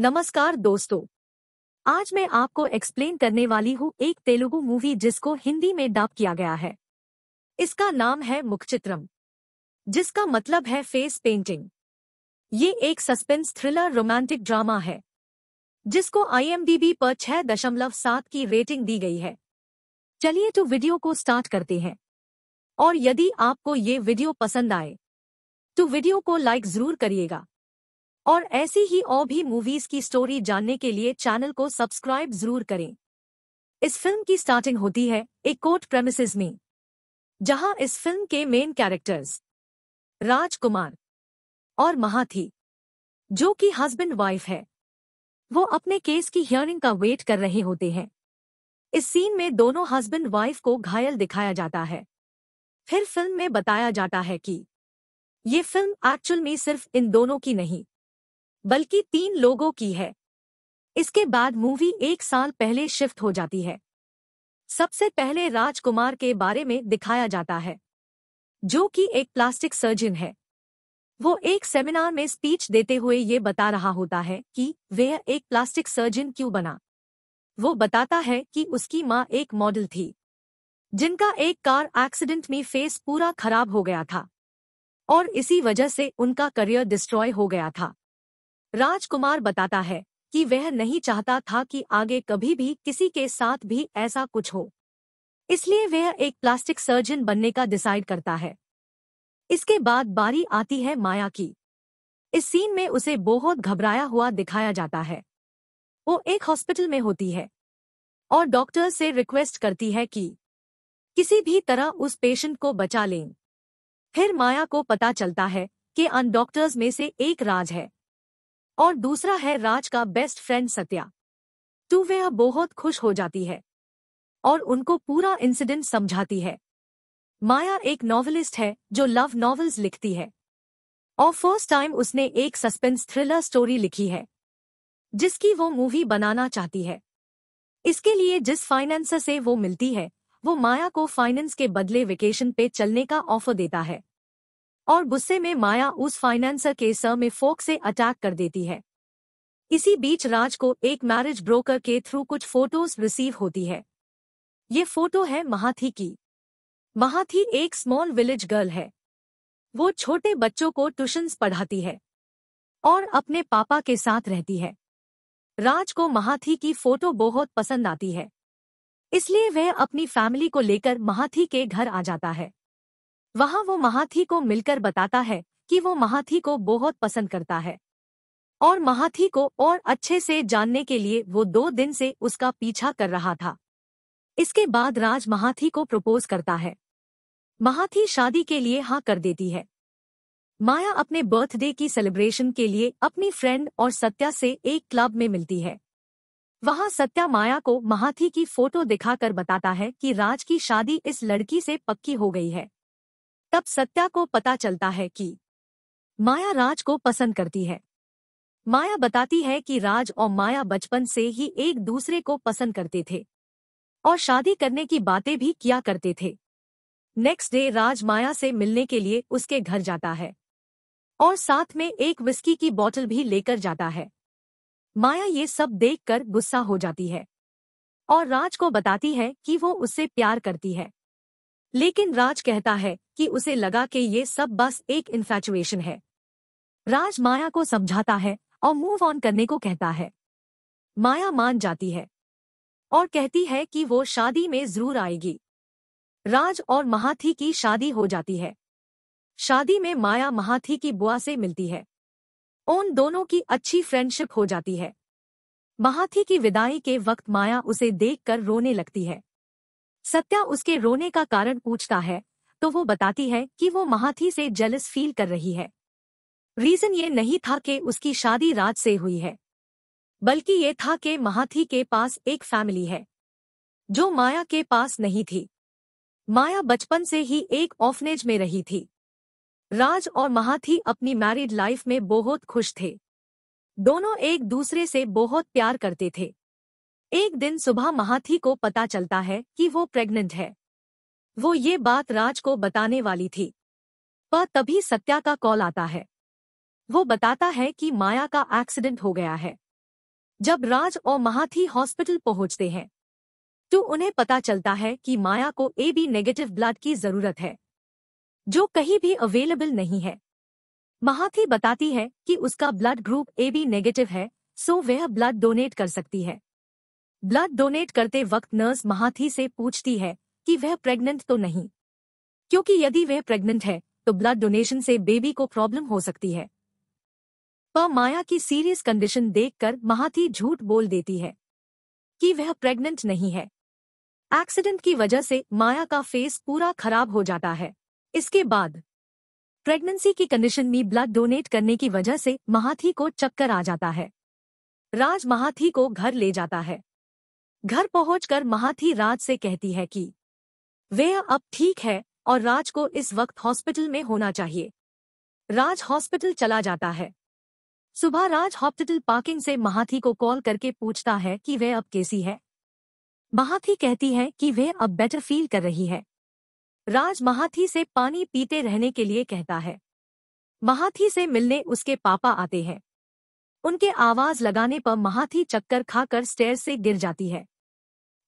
नमस्कार दोस्तों आज मैं आपको एक्सप्लेन करने वाली हूँ एक तेलुगु मूवी जिसको हिंदी में डब किया गया है इसका नाम है मुखचित्रम जिसका मतलब है फेस पेंटिंग ये एक सस्पेंस थ्रिलर रोमांटिक ड्रामा है जिसको आईएमडीबी पर 6.7 की रेटिंग दी गई है चलिए तो वीडियो को स्टार्ट करते हैं और यदि आपको ये वीडियो पसंद आए तो वीडियो को लाइक जरूर करिएगा और ऐसी ही और भी मूवीज की स्टोरी जानने के लिए चैनल को सब्सक्राइब जरूर करें इस फिल्म की स्टार्टिंग होती है एक कोर्ट प्रेमिसेस में जहां इस फिल्म के मेन कैरेक्टर्स राजकुमार और महाथी जो कि हस्बैंड वाइफ है वो अपने केस की हियरिंग का वेट कर रहे होते हैं इस सीन में दोनों हस्बैंड वाइफ को घायल दिखाया जाता है फिर फिल्म में बताया जाता है कि ये फिल्म एक्चुअल में सिर्फ इन दोनों की नहीं बल्कि तीन लोगों की है इसके बाद मूवी एक साल पहले शिफ्ट हो जाती है सबसे पहले राजकुमार के बारे में दिखाया जाता है जो कि एक प्लास्टिक सर्जन है वो एक सेमिनार में स्पीच देते हुए ये बता रहा होता है कि वह एक प्लास्टिक सर्जन क्यों बना वो बताता है कि उसकी माँ एक मॉडल थी जिनका एक कार एक्सीडेंट में फेस पूरा खराब हो गया था और इसी वजह से उनका करियर डिस्ट्रॉय हो गया था राजकुमार बताता है कि वह नहीं चाहता था कि आगे कभी भी किसी के साथ भी ऐसा कुछ हो इसलिए वह एक प्लास्टिक सर्जन बनने का डिसाइड करता है इसके बाद बारी आती है माया की इस सीन में उसे बहुत घबराया हुआ दिखाया जाता है वो एक हॉस्पिटल में होती है और डॉक्टर से रिक्वेस्ट करती है कि किसी भी तरह उस पेशेंट को बचा लें फिर माया को पता चलता है कि अन डॉक्टर्स में से एक राज है और दूसरा है राज का बेस्ट फ्रेंड सत्या वे बहुत खुश हो जाती है और उनको पूरा इंसिडेंट समझाती है माया एक नॉवेलिस्ट है जो लव नॉवेल्स लिखती है और फर्स्ट टाइम उसने एक सस्पेंस थ्रिलर स्टोरी लिखी है जिसकी वो मूवी बनाना चाहती है इसके लिए जिस फाइनेंसर से वो मिलती है वो माया को फाइनेंस के बदले वेकेशन पे चलने का ऑफर देता है और गुस्से में माया उस फाइनेंसर के सर में फोक से अटैक कर देती है इसी बीच राज को एक मैरिज ब्रोकर के थ्रू कुछ फोटोज रिसीव होती है ये फोटो है महाथी की महाथी एक स्मॉल विलेज गर्ल है वो छोटे बच्चों को ट्यूशन्स पढ़ाती है और अपने पापा के साथ रहती है राज को महाथी की फोटो बहुत पसंद आती है इसलिए वह अपनी फैमिली को लेकर महाथी के घर आ जाता है वहां वो महाथी को मिलकर बताता है कि वो महाथी को बहुत पसंद करता है और महाथी को और अच्छे से जानने के लिए वो दो दिन से उसका पीछा कर रहा था इसके बाद राज महाथी को प्रपोज करता है महाथी शादी के लिए हाँ कर देती है माया अपने बर्थडे की सेलिब्रेशन के लिए अपनी फ्रेंड और सत्या से एक क्लब में मिलती है वहां सत्या माया को महाथी की फोटो दिखाकर बताता है कि राज की शादी इस लड़की से पक्की हो गई है तब सत्या को पता चलता है कि माया राज को पसंद करती है माया बताती है कि राज और माया बचपन से ही एक दूसरे को पसंद करते थे और शादी करने की बातें भी किया करते थे नेक्स्ट डे राज माया से मिलने के लिए उसके घर जाता है और साथ में एक विस्की की बोतल भी लेकर जाता है माया ये सब देखकर गुस्सा हो जाती है और राज को बताती है कि वो उससे प्यार करती है लेकिन राज कहता है कि उसे लगा कि ये सब बस एक इन्फेचुएशन है राज माया को समझाता है और मूव ऑन करने को कहता है माया मान जाती है और कहती है कि वो शादी में जरूर आएगी राज और महाथी की शादी हो जाती है शादी में माया महाथी की बुआ से मिलती है उन दोनों की अच्छी फ्रेंडशिप हो जाती है महाथी की विदाई के वक्त माया उसे देखकर रोने लगती है सत्या उसके रोने का कारण पूछता है तो वो बताती है कि वो महाथी से जलस फील कर रही है रीजन ये नहीं था कि उसकी शादी राज से हुई है बल्कि ये था कि महाथी के पास एक फैमिली है जो माया के पास नहीं थी माया बचपन से ही एक ऑफनेज में रही थी राज और महाथी अपनी मैरिड लाइफ में बहुत खुश थे दोनों एक दूसरे से बहुत प्यार करते थे एक दिन सुबह महाथी को पता चलता है कि वो प्रेग्नेंट है वो ये बात राज को बताने वाली थी पर तभी सत्या का कॉल आता है वो बताता है कि माया का एक्सीडेंट हो गया है जब राज और महाथी हॉस्पिटल पहुंचते हैं तो उन्हें पता चलता है कि माया को ए बी नेगेटिव ब्लड की जरूरत है जो कहीं भी अवेलेबल नहीं है महाथी बताती है कि उसका blood group A B negative है सो वह ब्लड डोनेट कर सकती है ब्लड डोनेट करते वक्त नर्स महाथी से पूछती है कि वह प्रेग्नेंट तो नहीं क्योंकि यदि वह प्रेग्नेंट है तो ब्लड डोनेशन से बेबी को प्रॉब्लम हो सकती है पर माया की सीरियस कंडीशन देखकर महाथी झूठ बोल देती है कि वह प्रेग्नेंट नहीं है एक्सीडेंट की वजह से माया का फेस पूरा खराब हो जाता है इसके बाद प्रेगनेंसी की कंडीशन में ब्लड डोनेट करने की वजह से महाथी को चक्कर आ जाता है राज महाथी को घर ले जाता है घर पहुंचकर महाथी राज से कहती है कि वे अब ठीक है और राज को इस वक्त हॉस्पिटल में होना चाहिए राज हॉस्पिटल चला जाता है सुबह राज हॉस्पिटल पार्किंग से महाथी को कॉल करके पूछता है कि वे अब कैसी है महाथी कहती है कि वे अब बेटर फील कर रही है राज महाथी से पानी पीते रहने के लिए कहता है महाथी से मिलने उसके पापा आते हैं उनके आवाज लगाने पर महाथी चक्कर खाकर स्टेयर से गिर जाती है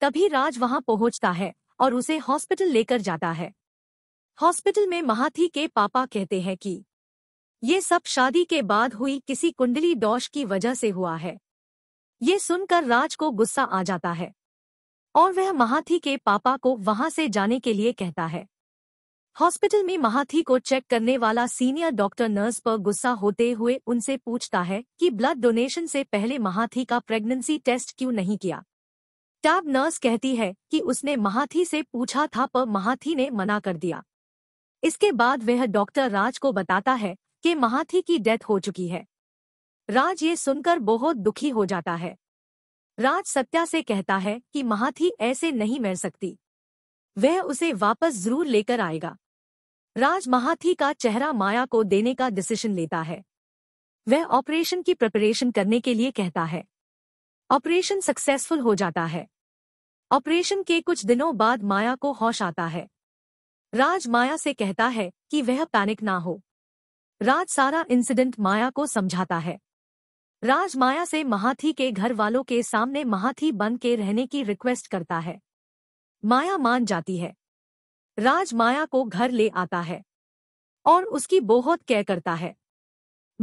तभी राज वहां पहुंचता है और उसे हॉस्पिटल लेकर जाता है हॉस्पिटल में महाथी के पापा कहते हैं कि ये सब शादी के बाद हुई किसी कुंडली डोश की वजह से हुआ है ये सुनकर राज को गुस्सा आ जाता है और वह महाथी के पापा को वहां से जाने के लिए कहता है हॉस्पिटल में महाथी को चेक करने वाला सीनियर डॉक्टर नर्स पर गुस्सा होते हुए उनसे पूछता है कि ब्लड डोनेशन से पहले महाथी का प्रेगनेंसी टेस्ट क्यों नहीं किया स्टाब नर्स कहती है कि उसने महाथी से पूछा था पर महाथी ने मना कर दिया इसके बाद वह डॉक्टर राज को बताता है कि महाथी की डेथ हो चुकी है राज ये सुनकर बहुत दुखी हो जाता है राज सत्या से कहता है कि महाथी ऐसे नहीं मर सकती वह उसे वापस जरूर लेकर आएगा राज महाथी का चेहरा माया को देने का डिसीजन लेता है वह ऑपरेशन की प्रिपरेशन करने के लिए कहता है ऑपरेशन सक्सेसफुल हो जाता है ऑपरेशन के कुछ दिनों बाद माया को होश आता है राज माया से कहता है कि वह पैनिक ना हो राज सारा इंसिडेंट माया को समझाता है राज माया से महाथी के घर वालों के सामने महाथी बन के रहने की रिक्वेस्ट करता है माया मान जाती है राज माया को घर ले आता है और उसकी बहुत केयर करता है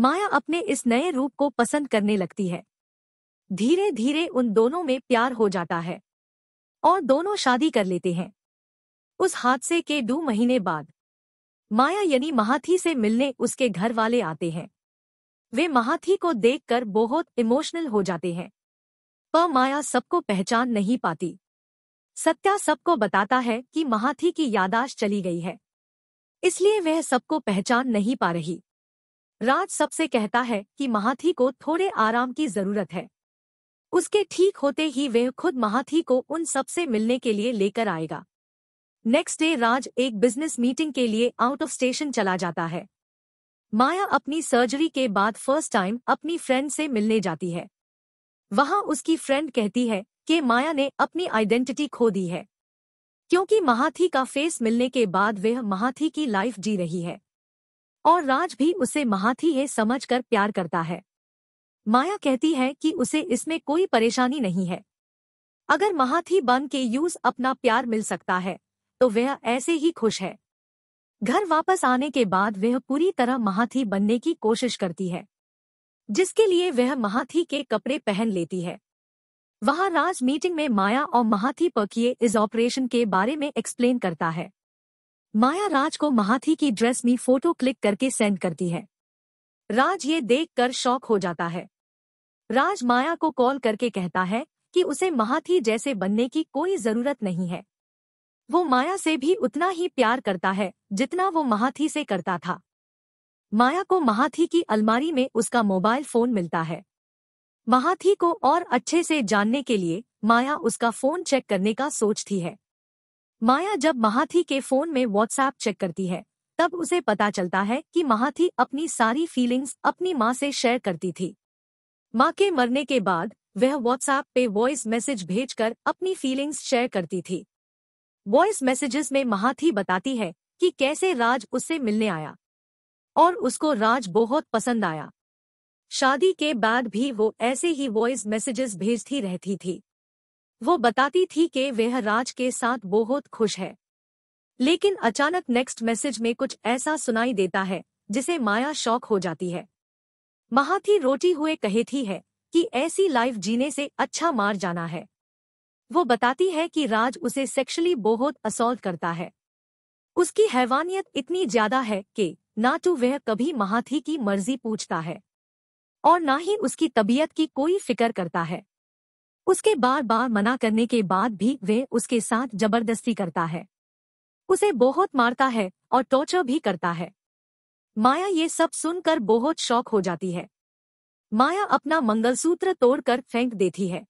माया अपने इस नए रूप को पसंद करने लगती है धीरे धीरे उन दोनों में प्यार हो जाता है और दोनों शादी कर लेते हैं उस हादसे के दो महीने बाद माया यानी महाथी से मिलने उसके घर वाले आते हैं वे महाथी को देखकर बहुत इमोशनल हो जाते हैं पर माया सबको पहचान नहीं पाती सत्या सबको बताता है कि महाथी की यादाश्त चली गई है इसलिए वह सबको पहचान नहीं पा रही राज सबसे कहता है कि महाथी को थोड़े आराम की जरूरत है उसके ठीक होते ही वह खुद महाथी को उन सब से मिलने के लिए लेकर आएगा नेक्स्ट डे राज एक बिजनेस मीटिंग के लिए आउट ऑफ स्टेशन चला जाता है माया अपनी सर्जरी के बाद फर्स्ट टाइम अपनी फ्रेंड से मिलने जाती है वहां उसकी फ्रेंड कहती है कि माया ने अपनी आइडेंटिटी खो दी है क्योंकि महाथी का फेस मिलने के बाद वह महाथी की लाइफ जी रही है और राज भी उसे महाथी है समझकर प्यार करता है माया कहती है कि उसे इसमें कोई परेशानी नहीं है अगर महाथी बन के यूज अपना प्यार मिल सकता है तो वह ऐसे ही खुश है घर वापस आने के बाद वह पूरी तरह महाथी बनने की कोशिश करती है जिसके लिए वह महाथी के कपड़े पहन लेती है वहां राज मीटिंग में माया और महाथी पकिए इस ऑपरेशन के बारे में एक्सप्लेन करता है माया राज को महाथी की ड्रेस में फोटो क्लिक करके सेंड करती है राज ये देखकर शौक हो जाता है राज माया को कॉल करके कहता है कि उसे महाथी जैसे बनने की कोई जरूरत नहीं है वो माया से भी उतना ही प्यार करता है जितना वो महाथी से करता था माया को महाथी की अलमारी में उसका मोबाइल फोन मिलता है महाथी को और अच्छे से जानने के लिए माया उसका फोन चेक करने का सोचती है माया जब महाथी के फोन में व्हाट्सएप चेक करती है तब उसे पता चलता है कि महाथी अपनी सारी फीलिंग्स अपनी माँ से शेयर करती थी माँ के मरने के बाद वह व्हाट्सएप पे वॉइस मैसेज भेजकर अपनी फीलिंग्स शेयर करती थी वॉइस मैसेजेस में महाथी बताती है कि कैसे राज उससे मिलने आया और उसको राज बहुत पसंद आया शादी के बाद भी वो ऐसे ही वॉइस मैसेजेस भेजती रहती थी वो बताती थी कि वह राज के साथ बहुत खुश है लेकिन अचानक नेक्स्ट मैसेज में कुछ ऐसा सुनाई देता है जिसे माया शौक हो जाती है महाथी रोटी हुए कहे थी है कि ऐसी लाइफ जीने से अच्छा मार जाना है वो बताती है कि राज उसे सेक्शुअली बहुत असॉल्ट करता है उसकी हैवानियत इतनी ज्यादा है कि ना तो वह कभी महाथी की मर्जी पूछता है और ना ही उसकी तबीयत की कोई फिक्र करता है उसके बार बार मना करने के बाद भी वह उसके साथ जबरदस्ती करता है उसे बहुत मारता है और टॉर्चर भी करता है माया ये सब सुनकर बहुत शौक हो जाती है माया अपना मंगलसूत्र तोड़कर फेंक देती है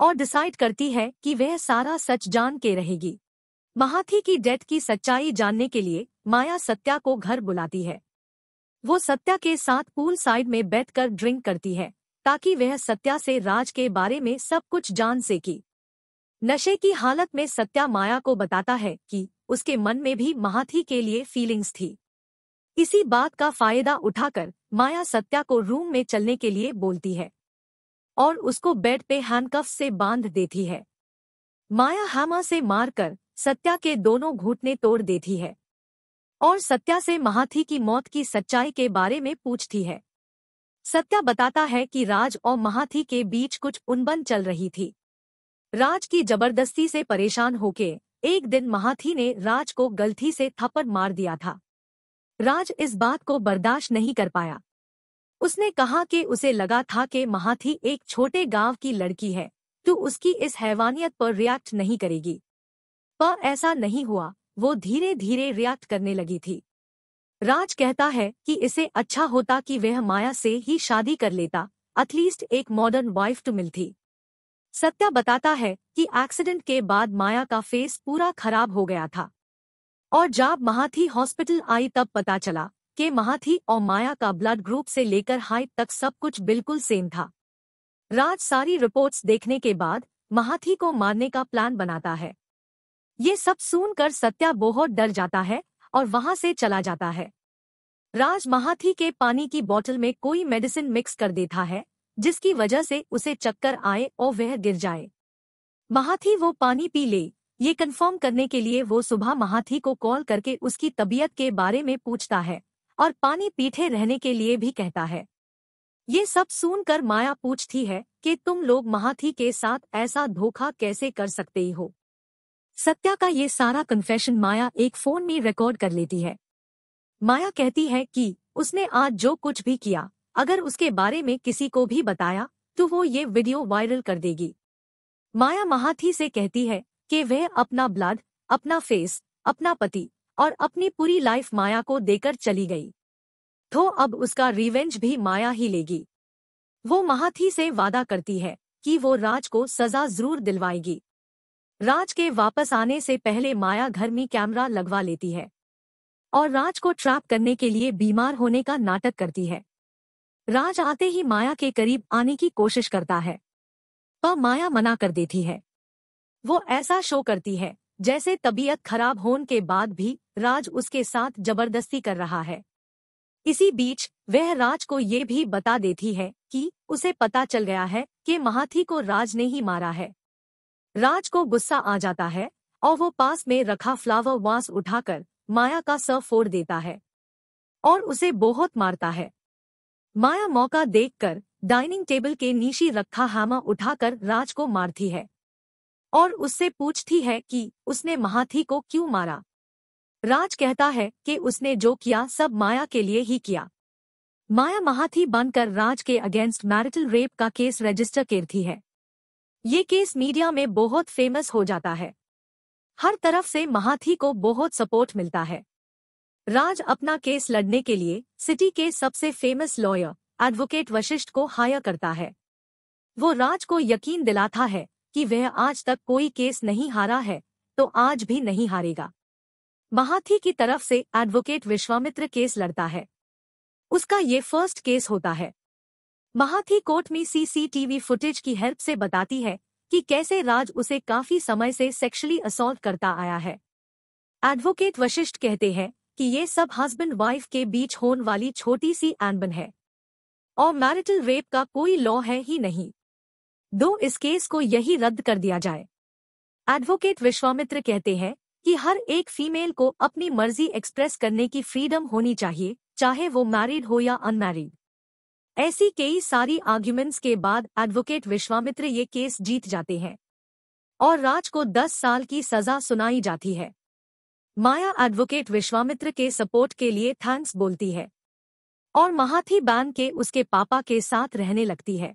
और डिसाइड करती है कि वह सारा सच जान के रहेगी महाथी की डेथ की सच्चाई जानने के लिए माया सत्या को घर बुलाती है वो सत्या के साथ पूल साइड में बैठकर ड्रिंक करती है ताकि वह सत्या से राज के बारे में सब कुछ जान सकी नशे की हालत में सत्या माया को बताता है कि उसके मन में भी महाथी के लिए फीलिंग्स थी इसी बात का फायदा उठाकर माया सत्या को रूम में चलने के लिए बोलती है और उसको बेड पे हैंडकफ से बांध देती है माया हामा से मारकर सत्या के दोनों घुटने तोड़ देती है और सत्या से महाथी की मौत की सच्चाई के बारे में पूछती है सत्या बताता है कि राज और महाथी के बीच कुछ उनबन चल रही थी राज की जबरदस्ती से परेशान होके एक दिन महाथी ने राज को गलती से थप्पड़ मार दिया था राज इस बात को बर्दाश्त नहीं कर पाया उसने कहा कि उसे लगा था कि महाथी एक छोटे गांव की लड़की है तो उसकी इस हैवानियत पर रिएक्ट नहीं करेगी पर ऐसा नहीं हुआ वो धीरे धीरे रिएक्ट करने लगी थी राज कहता है कि इसे अच्छा होता कि वह माया से ही शादी कर लेता एटलीस्ट एक मॉडर्न वाइफ टू मिलती सत्या बताता है कि एक्सीडेंट के बाद माया का फेस पूरा खराब हो गया था और जब महाथी हॉस्पिटल आई तब पता चला कि महाथी और माया का ब्लड ग्रुप से लेकर हाइट तक सब कुछ बिल्कुल सेम था राज सारी रिपोर्ट्स देखने के बाद महाथी को मारने का प्लान बनाता है ये सब सुनकर सत्या बहुत डर जाता है और वहां से चला जाता है राज महाथी के पानी की बोतल में कोई मेडिसिन मिक्स कर देता है जिसकी वजह से उसे चक्कर आए और वह गिर जाए महाथी वो पानी पी ले ये कंफर्म करने के लिए वो सुबह महाथी को कॉल करके उसकी तबीयत के बारे में पूछता है और पानी पीठे रहने के लिए भी कहता है ये सब सुनकर माया पूछती है कि तुम लोग महाथी के साथ ऐसा धोखा कैसे कर सकते हो सत्या का ये सारा कन्फेशन माया एक फोन में रिकॉर्ड कर लेती है माया कहती है कि उसने आज जो कुछ भी किया अगर उसके बारे में किसी को भी बताया तो वो ये वीडियो वायरल कर देगी माया महाथी से कहती है कि वह अपना ब्लड अपना फेस अपना पति और अपनी पूरी लाइफ माया को देकर चली गई तो अब उसका रिवेंज भी माया ही लेगी वो महाथी से वादा करती है कि वो राज को सजा जरूर दिलवाएगी राज के वापस आने से पहले माया घर में कैमरा लगवा लेती है और राज को ट्रैप करने के लिए बीमार होने का नाटक करती है राज आते ही माया के करीब आने की कोशिश करता है पर माया मना कर देती है वो ऐसा शो करती है जैसे तबीयत खराब होने के बाद भी राज उसके साथ जबरदस्ती कर रहा है इसी बीच वह राज को ये भी बता देती है कि उसे पता चल गया है कि महाथी को राज ने ही मारा है राज को गुस्सा आ जाता है और वो पास में रखा फ्लावर वास उठाकर माया का सर फोड़ देता है और उसे बहुत मारता है माया मौका देखकर डाइनिंग टेबल के नीचे रखा हामा उठाकर राज को मारती है और उससे पूछती है कि उसने महाथी को क्यों मारा राज कहता है कि उसने जो किया सब माया के लिए ही किया माया महाथी बनकर राज के अगेंस्ट मैरिटल रेप का केस रजिस्टर करती है ये केस मीडिया में बहुत फेमस हो जाता है हर तरफ से महाथी को बहुत सपोर्ट मिलता है राज अपना केस लड़ने के लिए सिटी के सबसे फेमस लॉयर एडवोकेट वशिष्ठ को हायर करता है वो राज को यकीन दिलाता है कि वह आज तक कोई केस नहीं हारा है तो आज भी नहीं हारेगा महाथी की तरफ से एडवोकेट विश्वामित्र केस लड़ता है उसका ये फर्स्ट केस होता है महाथी कोर्ट में सीसीटीवी फुटेज की हेल्प से बताती है कि कैसे राज उसे काफी समय से सेक्सुअली असॉल्ट करता आया है एडवोकेट वशिष्ठ कहते हैं कि ये सब हस्बैंड वाइफ के बीच होने वाली छोटी सी एनबन है और मैरिटल रेप का कोई लॉ है ही नहीं दो इस केस को यही रद्द कर दिया जाए एडवोकेट विश्वामित्र कहते हैं कि हर एक फीमेल को अपनी मर्जी एक्सप्रेस करने की फ्रीडम होनी चाहिए चाहे वो मैरिड हो या अनमैरिड ऐसी कई सारी आर्ग्यूमेंट्स के बाद एडवोकेट विश्वामित्र ये केस जीत जाते हैं और राज को 10 साल की सजा सुनाई जाती है माया एडवोकेट विश्वामित्र के सपोर्ट के लिए थैंक्स बोलती है और महाथी बैन के उसके पापा के साथ रहने लगती है